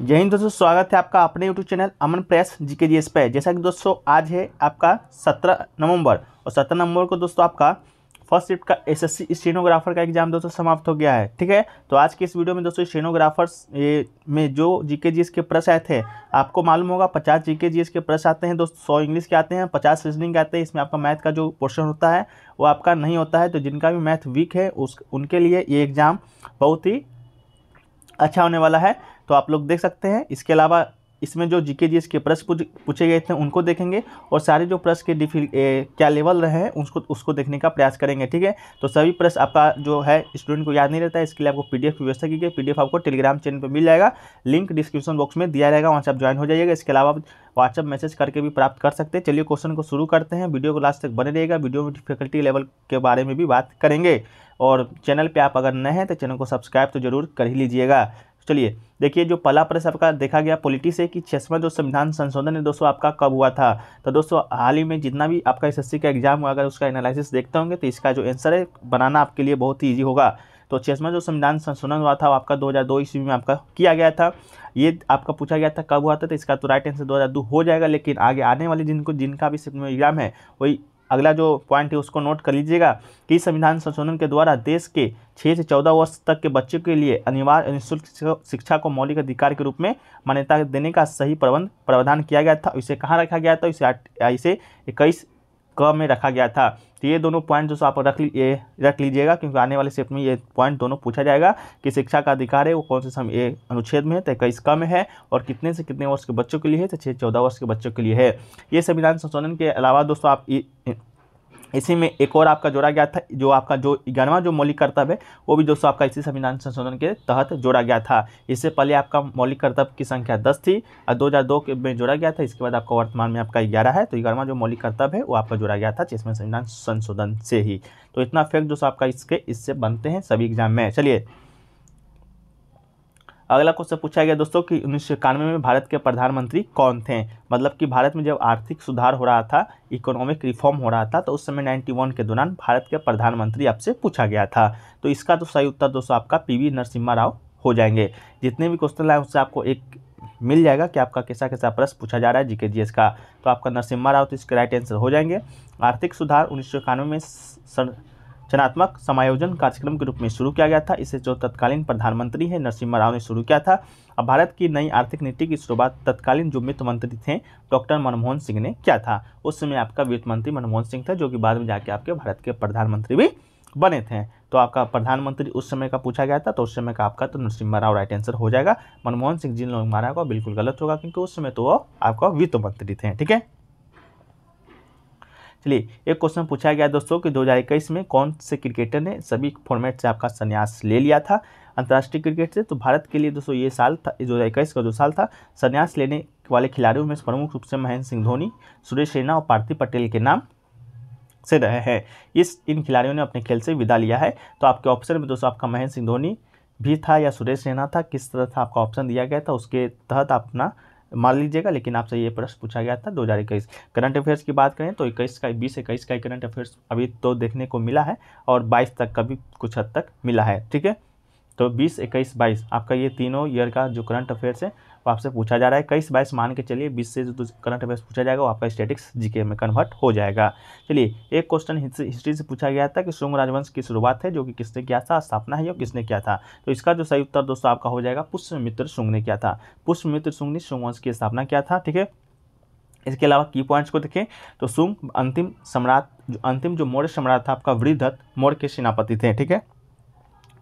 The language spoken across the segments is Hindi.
जय हिंद दोस्तों स्वागत है आपका अपने YouTube channel Aman press G K G S पे जैसा कि दोस्तों आज है आपका सत्रह नवंबर और सत्रह नवंबर को दोस्तों आपका फर्स्ट शिफ्ट का एसएससी स्टेनोग्राफर का एग्जाम दोस्तों समाप्त हो गया है ठीक है तो आज के इस वीडियो में दोस्तों स्टेनोग्राफर्स में जो जीके जी के प्रश्न आए थे आपको मालूम होगा पचास जीके जी के प्रश्न आते हैं दोस्तों सौ इंग्लिश के आते हैं पचास रीजनिंग के आते हैं इसमें आपका मैथ का जो पोर्शन होता है वो आपका नहीं होता है तो जिनका भी मैथ वीक है उस उनके लिए ये एग्ज़ाम बहुत ही अच्छा होने वाला है तो आप लोग देख सकते हैं इसके अलावा इसमें जो जीके जी के प्रश्न पूछे गए थे उनको देखेंगे और सारे जो प्रश्न के डिफिल क्या लेवल रहे हैं उसको उसको देखने का प्रयास करेंगे ठीक है तो सभी प्रश्न आपका जो है स्टूडेंट को याद नहीं रहता है इसके लिए आपको पीडीएफ की व्यवस्था की गई पीडीएफ आपको टेलीग्राम चैनल पर मिल जाएगा लिंक डिस्क्रिप्शन बॉक्स में दिया जाएगा वहाँ से आप ज्वाइन हो जाइएगा इसके अलावा आप व्हाट्सअप मैसेज करके भी प्राप्त कर सकते हैं चलिए क्वेश्चन को शुरू करते हैं वीडियो को लास्ट तक बने रहेगा वीडियो में डिफिकल्टी लेवल के बारे में भी बात करेंगे और चैनल पे आप अगर नए हैं तो चैनल को सब्सक्राइब तो जरूर कर ही लीजिएगा चलिए देखिए जो पहला प्रश्न आपका देखा गया पॉलिटिक्स है कि छसवा जो संविधान संशोधन है दोस्तों आपका कब हुआ था तो दोस्तों हाल ही में जितना भी आपका एस का एग्जाम हुआ अगर उसका एनालिसिस देखते होंगे तो इसका जो आंसर है बनाना आपके लिए बहुत ही ईजी होगा तो छसवा जो संविधान संशोधन हुआ था वो आपका दो ईस्वी में आपका किया गया था ये आपका पूछा गया था कब हुआ था तो इसका तो राइट आंसर दो हो जाएगा लेकिन आगे आने वाले जिनको जिनका भी एग्जाम है वही अगला जो पॉइंट है उसको नोट कर लीजिएगा कि संविधान संशोधन के द्वारा देश के छः से चौदह वर्ष तक के बच्चों के लिए अनिवार्य निःशुल्क शिक्षा को मौलिक अधिकार के रूप में मान्यता देने का सही प्रबंध प्रावधान किया गया था इसे कहाँ रखा गया था इसे इसे इक्कीस क में रखा गया था तो ये दोनों पॉइंट जो आप रख ली रख लीजिएगा क्योंकि आने वाले सेप्ट में ये पॉइंट दोनों पूछा जाएगा कि शिक्षा का अधिकार है वो कौन से समय अनुच्छेद में है तो इक्कीस कम है और कितने से कितने वर्ष के बच्चों के लिए है तो छः चौदह वर्ष के बच्चों के लिए है ये संविधान संशोधन के अलावा दोस्तों आप इसी में एक और आपका जोड़ा गया था जो आपका जो ग्यारहवा जो मौलिक कर्तव्य है वो भी दोस्तों आपका इसी संविधान संशोधन के तहत जोड़ा गया था इससे पहले आपका मौलिक कर्तव्य की संख्या दस थी और दो हज़ार दो में जोड़ा गया था इसके बाद आपका वर्तमान में आपका ग्यारह है तो ग्यारहवा जो मौलिक कर्तव्य है वो आपका जोड़ा गया था जिसमें संविधान संशोधन से ही तो इतना फैक्ट दोस्तों आपका इसके इससे बनते हैं सभी एग्जाम में चलिए अगला क्वेश्चन पूछा गया दोस्तों कि उन्नीस में भारत के प्रधानमंत्री कौन थे मतलब कि भारत में जब आर्थिक सुधार हो रहा था इकोनॉमिक रिफॉर्म हो रहा था तो उस समय 91 के दौरान भारत के प्रधानमंत्री आपसे पूछा गया था तो इसका तो सही उत्तर दोस्तों आपका वी नरसिम्हा राव हो जाएंगे जितने भी क्वेश्चन लाए उससे आपको एक मिल जाएगा कि आपका कैसा कैसा प्रश्न पूछा जा रहा है जीके जीएस का तो आपका नरसिम्हा राव तो इसके राइट आंसर हो जाएंगे आर्थिक सुधार उन्नीस में सर चयनात्मक समायोजन कार्यक्रम के रूप में शुरू किया गया था इसे जो तत्कालीन प्रधानमंत्री है नरसिम्हा राव ने शुरू किया था अब भारत की नई आर्थिक नीति की शुरुआत तत्कालीन जो वित्त मंत्री थे डॉक्टर मनमोहन सिंह ने किया था उस समय आपका वित्त मंत्री मनमोहन सिंह था जो कि बाद में जाके आपके भारत के प्रधानमंत्री भी बने थे तो आपका प्रधानमंत्री उस समय का पूछा गया था तो उस समय का आपका तो नरसिम्हा राव राइट आंसर हो जाएगा मनमोहन सिंह जिन लोग मारा होगा बिल्कुल गलत होगा क्योंकि उस समय तो वो आपका वित्त मंत्री थे ठीक है चलिए एक क्वेश्चन पूछा गया दोस्तों कि 2021 में कौन से क्रिकेटर ने सभी फॉर्मेट से आपका संन्यास ले लिया था अंतर्राष्ट्रीय क्रिकेट से तो भारत के लिए दोस्तों ये साल था दो का जो साल था संन्यास लेने वाले खिलाड़ियों में प्रमुख रूप से महेंद्र सिंह धोनी सुरेश रैना और पार्थिव पटेल के नाम से रहे हैं इस इन खिलाड़ियों ने अपने खेल से विदा लिया है तो आपके ऑप्शन में दोस्तों आपका महेंद्र सिंह धोनी भी था या सुरेश रैना था किस तरह था आपका ऑप्शन दिया गया था उसके तहत अपना मान लीजिएगा लेकिन आपसे ये प्रश्न पूछा गया था दो हज़ार इक्कीस करंट अफेयर्स की बात करें तो इक्कीस का बीस इक्कीस का करंट अफेयर्स अभी तो देखने को मिला है और बाईस तक का भी कुछ हद तक मिला है ठीक है तो बीस इक्कीस बाईस आपका ये तीनों ईयर का जो करंट अफेयर्स है वो आपसे पूछा जा रहा है इक्कीस बाईस मान के चलिए बीस से जो करंट अफेयर्स पूछा जाएगा वो आपका स्टेटिक्स जीके में कन्वर्ट हो जाएगा चलिए एक क्वेश्चन हिस्ट्री से पूछा गया था कि शुंग राजवंश की शुरुआत है जो कि किसने किया था स्थापना है या किसने किया था तो इसका जो सही उत्तर दोस्तों आपका हो जाएगा मित्र शुंग ने किया था मित्र शुंग ने शुंग वंश की स्थापना किया था ठीक है इसके अलावा की पॉइंट्स को देखें तो सुंग अंतिम सम्राट जो अंतिम जो मौर्य सम्राट था आपका वृद्धत मौर्य के सेनापति थे ठीक है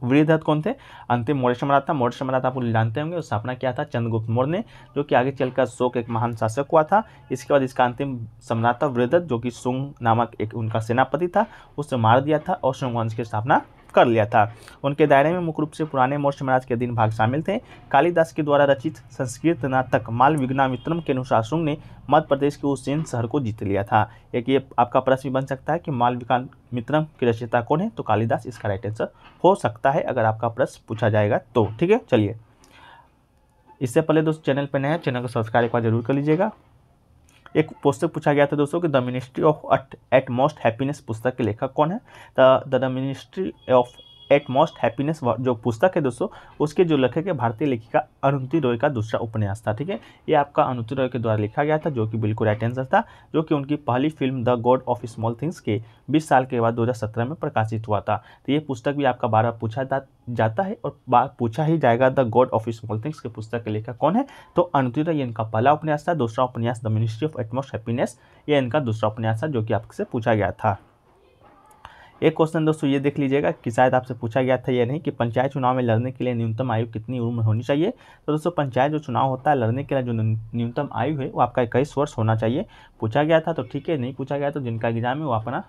वीर कौन थे अंतिम मौर्य सम्राट था मौर्य सम्राट आप जानते होंगे स्थापना किया था चंद्रगुप्त मौर्य ने जो कि आगे चलकर शोक एक महान शासक हुआ था इसके बाद इसका अंतिम सम्राट था वीरदत्त जो कि सुंग नामक एक उनका सेनापति था उसने मार दिया था और सुंग वंश की स्थापना कर लिया था उनके दायरे में मुख्य रूप से पुराने मौर्य महाराज के दिन भाग शामिल थे कालिदास के द्वारा रचित संस्कृत नाटक माल मित्रम के अनुसार शुंग ने मध्य प्रदेश के उज्जैन शहर को जीत लिया था एक ये आपका प्रश्न भी बन सकता है कि माल मित्रम की रचयिता कौन है तो कालिदास इसका राइट आंसर हो सकता है अगर आपका प्रश्न पूछा जाएगा तो ठीक है चलिए इससे पहले दोस्त चैनल पर नया चैनल को सब्सक्राइब जरूर कर लीजिएगा एक पुस्तक पूछा गया था दोस्तों कि the ministry of utmost happiness पुस्तक के लेखक कौन है the the ministry of utmost happiness जो पुस्तक है दोस्तों उसके जो लेखक है भारतीय लेखिका अनुति रॉय का दूसरा उपन्यास था ठीक है ये आपका अनुति रॉय के द्वारा लिखा गया था जो कि बिल्कुल राइट आंसर था जो कि उनकी पहली film the god of small things के बीस साल के बाद दो में प्रकाशित हुआ था तो ये पुस्तक भी आपका बारह पूछा जाता है और पूछा ही जाएगा the god of small things के पुस्तक के लेखक कौन है तो अनुति रॉय इनका पहला उपन्यास था दूसरा उपन्यास the ministry of utmost happiness ये इनका दूसरा उपन्यास था जो कि आपसे पूछा गया था एक क्वेश्चन दोस्तों ये देख लीजिएगा कि शायद आपसे पूछा गया था या नहीं कि पंचायत चुनाव में लड़ने के लिए न्यूनतम आयु कितनी उम्र होनी चाहिए तो दोस्तों पंचायत जो चुनाव होता है लड़ने के लिए जो न्यूनतम आयु है वो आपका इक्कीस वर्ष होना चाहिए पूछा गया था तो ठीक है नहीं पूछा गया तो जिनका एग्जाम है वो अपना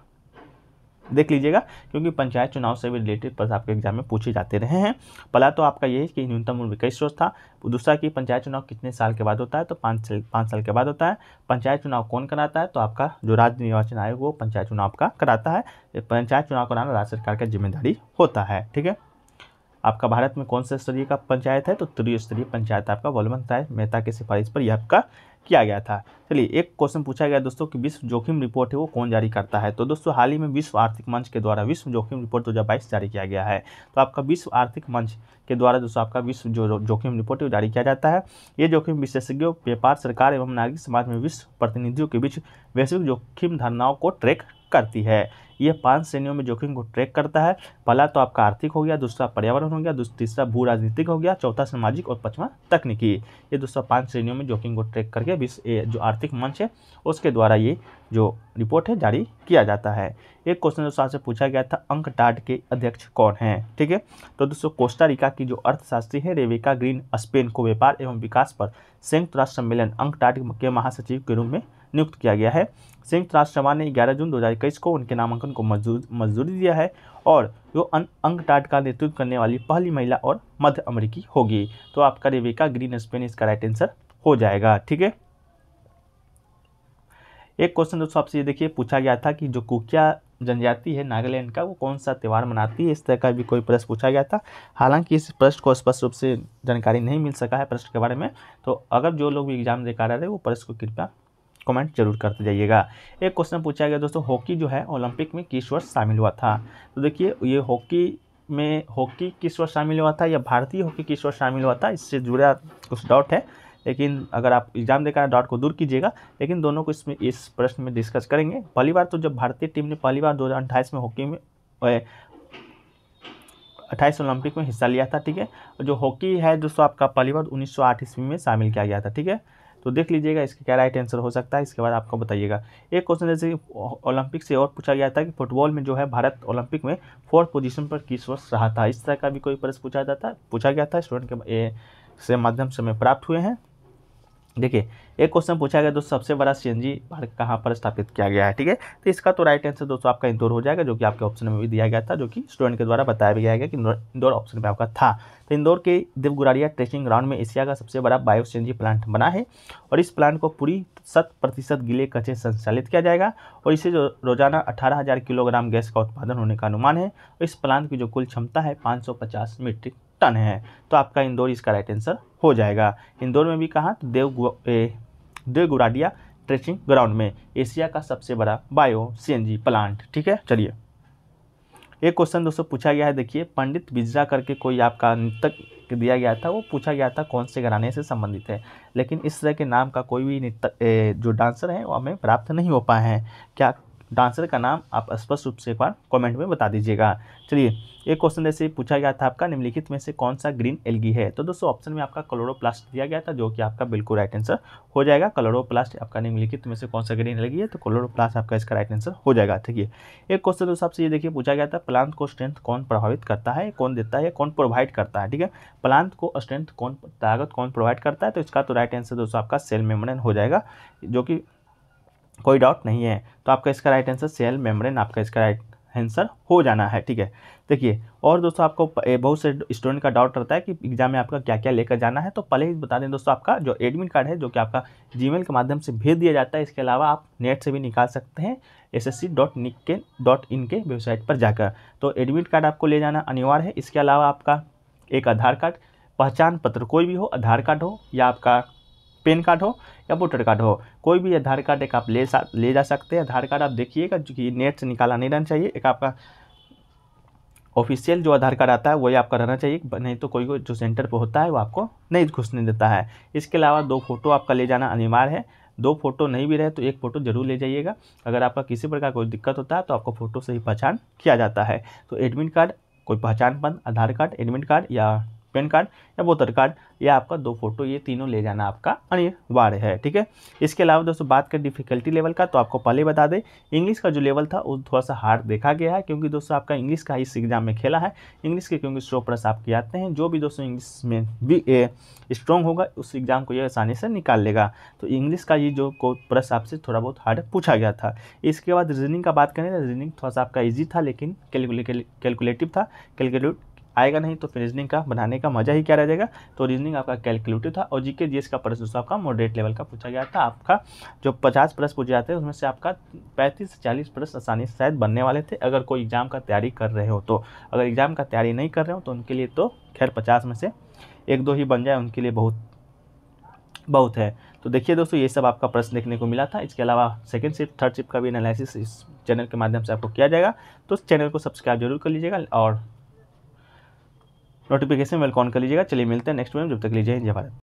देख लीजिएगा क्योंकि पंचायत चुनाव से भी रिलेटेड प्रश्न आपके एग्जाम में पूछे जाते रहे हैं पहला तो आपका यही कि न्यूनतम उम्र कई स्रोत था दूसरा कि पंचायत चुनाव कितने साल के बाद होता है तो पाँच साल पाँच साल के बाद होता है पंचायत चुनाव कौन कराता है तो आपका जो राज्य निर्वाचन आयोग वो पंचायत चुनाव का कराता है पंचायत चुनाव कराना राज्य सरकार का जिम्मेदारी होता है ठीक है आपका भारत में कौन से स्तरीय का पंचायत है तो त्रिस्तरीय पंचायत आपका वलवंत राय मेहता की सिफारिश पर यह आपका किया गया था चलिए एक क्वेश्चन पूछा गया दोस्तों कि विश्व जोखिम रिपोर्ट है वो कौन जारी करता है तो दोस्तों हाल ही में विश्व आर्थिक मंच के द्वारा विश्व जोखिम रिपोर्ट दो जारी किया गया है तो आपका विश्व आर्थिक मंच के द्वारा दोस्तों आपका विश्व जो जोखिम रिपोर्ट है जारी किया जाता है ये जोखिम विशेषज्ञों व्यापार सरकार एवं नागरिक समाज में विश्व प्रतिनिधियों के बीच वैश्विक जोखिम धारणाओं को ट्रैक करती है यह पांच श्रेणियों में जोखिम को ट्रैक करता है पहला तो आपका आर्थिक हो गया दूसरा पर्यावरण हो गया तीसरा भू राजनीतिक हो गया चौथा सामाजिक और पांचवा तकनीकी ये दोस्तों पांच श्रेणियों में जोखिम को ट्रैक करके विश्व जो आर्थिक मंच है उसके द्वारा ये जो रिपोर्ट है जारी किया जाता है एक क्वेश्चन दोस्तों आपसे पूछा गया था अंक डाट के अध्यक्ष कौन है ठीक है तो दोस्तों कोस्टारिका की जो अर्थशास्त्री है रेविका ग्रीन स्पेन को व्यापार एवं विकास पर संयुक्त राष्ट्र सम्मेलन अंक डाट के महासचिव के रूप में नियुक्त किया गया है संयुक्त राष्ट्र सभा ने ग्यारह जून दो को उनके नामांकन संगठन को मंजूरी दिया है और वो अं-, अंगटाट का नेतृत्व करने वाली पहली महिला और मध्य अमेरिकी होगी तो आपका रेवेका ग्रीन स्पेन इसका राइट आंसर हो जाएगा ठीक है एक क्वेश्चन दोस्तों आपसे ये देखिए पूछा गया था कि जो कुकिया जनजाति है नागालैंड का वो कौन सा त्यौहार मनाती है इस तरह का भी कोई प्रश्न पूछा गया था हालांकि इस प्रश्न को स्पष्ट रूप से जानकारी नहीं मिल सका है प्रश्न के बारे में तो अगर जो लोग भी एग्जाम देकर आ रहे हैं वो प्रश्न को कृपया कमेंट जरूर करते जाइएगा एक क्वेश्चन पूछा गया दोस्तों हॉकी जो है ओलंपिक में किस वर्ष शामिल हुआ था तो देखिए ये हॉकी में हॉकी किस वर्ष शामिल हुआ था या भारतीय हॉकी किस वर्ष शामिल हुआ था इससे जुड़ा कुछ डाउट है लेकिन अगर आप एग्जाम देकर डाउट को दूर कीजिएगा लेकिन दोनों को इसमें इस प्रश्न में डिस्कस करेंगे पहली बार तो जब भारतीय टीम ने पहली बार दो में हॉकी में अट्ठाईस ओलंपिक में हिस्सा लिया था ठीक है जो हॉकी है दोस्तों आपका पहली बार उन्नीस सौ ईस्वी में शामिल किया गया था ठीक है तो देख लीजिएगा इसका क्या राइट आंसर हो सकता है इसके बाद आपको बताइएगा एक क्वेश्चन जैसे ओलंपिक से और पूछा गया था कि फुटबॉल में जो है भारत ओलंपिक में फोर्थ पोजिशन पर किस वर्ष रहा था इस तरह का भी कोई प्रश्न पूछा जाता पूछा गया था स्टूडेंट के से माध्यम से हमें प्राप्त हुए हैं देखिए एक क्वेश्चन पूछा गया दोस्तों सबसे बड़ा सीएनजी पार्क कहाँ पर स्थापित किया गया है ठीक है तो इसका तो राइट आंसर दोस्तों आपका इंदौर हो जाएगा जो कि आपके ऑप्शन में भी दिया गया था जो कि स्टूडेंट के द्वारा बताया भी गया कि इंदौर ऑप्शन में आपका था तो इंदौर के देवगुरारिया ट्रेकिंग ग्राउंड में एशिया का सबसे बड़ा बायो जी प्लांट बना है और इस प्लांट को पूरी शत प्रतिशत गीले कचे संचालित किया जाएगा और इसे जो रोजाना अठारह किलोग्राम गैस का उत्पादन होने का अनुमान है और इस प्लांट की जो कुल क्षमता है पाँच मीट्रिक टन है तो आपका इंदौर इसका राइट आंसर हो जाएगा इंदौर में भी कहाँ तो देव गुराडिया ट्रेचिंग ग्राउंड में एशिया का सबसे बड़ा बायो सी प्लांट ठीक है चलिए एक क्वेश्चन दोस्तों पूछा गया है देखिए पंडित बिजरा करके कोई आपका नृतक दिया गया था वो पूछा गया था कौन से घराने से संबंधित है लेकिन इस तरह के नाम का कोई भी नृतक जो डांसर है वो हमें प्राप्त नहीं हो पाए हैं क्या डांसर का नाम आप स्पष्ट रूप से एक बार कमेंट में बता दीजिएगा चलिए एक क्वेश्चन जैसे पूछा गया था आपका निम्नलिखित में से कौन सा ग्रीन एलगी है तो दोस्तों ऑप्शन में आपका कलोरोप्लास्ट दिया गया था जो कि आपका बिल्कुल राइट आंसर हो जाएगा कलोरोप्लास्ट आपका निम्नलिखित में से कौन सा ग्रीन एलगी है तो कलोरोप्लास्ट आपका इसका राइट आंसर हो जाएगा ठीक है एक क्वेश्चन दोस्तों आपसे ये देखिए पूछा गया था प्लांट को स्ट्रेंथ कौन प्रभावित करता है कौन देता है कौन प्रोवाइड करता है ठीक है प्लांट को स्ट्रेंथ कौन ताकत कौन प्रोवाइड करता है तो इसका तो राइट आंसर दोस्तों आपका सेल मेमोरन हो जाएगा जो कि कोई डाउट नहीं है तो आपका इसका राइट आंसर सेल मेम्ब्रेन आपका इसका राइट आंसर हो जाना है ठीक है देखिए और दोस्तों आपको बहुत से स्टूडेंट का डाउट रहता है कि एग्जाम में आपका क्या क्या लेकर जाना है तो पहले ही बता दें दोस्तों आपका जो एडमिट कार्ड है जो कि आपका जी के माध्यम से भेज दिया जाता है इसके अलावा आप नेट से भी निकाल सकते हैं S S C dot nic के डॉट इन के वेबसाइट पर जाकर तो एडमिट कार्ड आपको ले जाना अनिवार्य है इसके अलावा आपका एक आधार कार्ड पहचान पत्र कोई भी हो आधार कार्ड हो या आपका पेन कार्ड हो या वोटर कार्ड हो कोई भी आधार कार्ड एक आप ले ले जा सकते हैं आधार कार्ड आप देखिएगा जो कि नेट से निकाला नहीं रहना चाहिए एक आपका ऑफिशियल जो आधार कार्ड आता है वही आपका रहना चाहिए नहीं तो कोई कोई जो सेंटर पर होता है वो आपको नहीं घुसने देता है इसके अलावा दो फोटो आपका ले जाना अनिवार्य है दो फोटो नहीं भी रहे तो एक फ़ोटो जरूर ले जाइएगा अगर आपका किसी प्रकार कोई दिक्कत होता है तो आपको फ़ोटो से ही पहचान किया जाता है तो एडमिट कार्ड कोई पहचान पत्र आधार कार्ड एडमिट कार्ड या पेन कार्ड या वोटर कार्ड या आपका दो फोटो ये तीनों ले जाना आपका अनिवार्य है ठीक है इसके अलावा दोस्तों बात करें डिफिकल्टी लेवल का तो आपको पहले बता दें इंग्लिश का जो लेवल था वो थोड़ा सा हार्ड देखा गया है क्योंकि दोस्तों आपका इंग्लिश का इस एग्जाम में खेला है इंग्लिश के क्योंकि स्ट्रोक प्रस आपके आते हैं जो भी दोस्तों इंग्लिश में भी स्ट्रॉन्ग होगा उस एग्जाम को यह आसानी से निकाल लेगा तो इंग्लिश का ये जो को प्रस आपसे थोड़ा बहुत हार्ड पूछा गया था इसके बाद रीजनिंग का बात करें तो रीजनिंग थोड़ा सा आपका ईजी था लेकिन कैलकुलेटिव था कैलकुलेट आएगा नहीं तो फिर रीजनिंग का बनाने का मजा ही क्या रह जाएगा तो रीजनिंग आपका कैलकुलेटिव था और जीके जीएस का प्रश्न आपका मॉडरेट लेवल का पूछा गया था आपका जो पचास प्रश्न पूछे जाते हैं उसमें से आपका पैंतीस से चालीस प्रश्न आसानी से शायद बनने वाले थे अगर कोई एग्जाम का तैयारी कर रहे हो तो अगर एग्जाम का तैयारी नहीं कर रहे हो तो उनके लिए तो खैर पचास में से एक दो ही बन जाए उनके लिए बहुत बहुत है तो देखिए दोस्तों ये सब आपका प्रश्न देखने को मिला था इसके अलावा सेकंड शिफ्ट थर्ड शिफ्ट का भी एनालिसिस इस चैनल के माध्यम से आपको किया जाएगा तो उस चैनल को सब्सक्राइब जरूर कर लीजिएगा और नोटिफिकेशन बेल ऑन कर लीजिएगा चलिए मिलते हैं नेक्स्ट में जब तक लीजिए जय भारत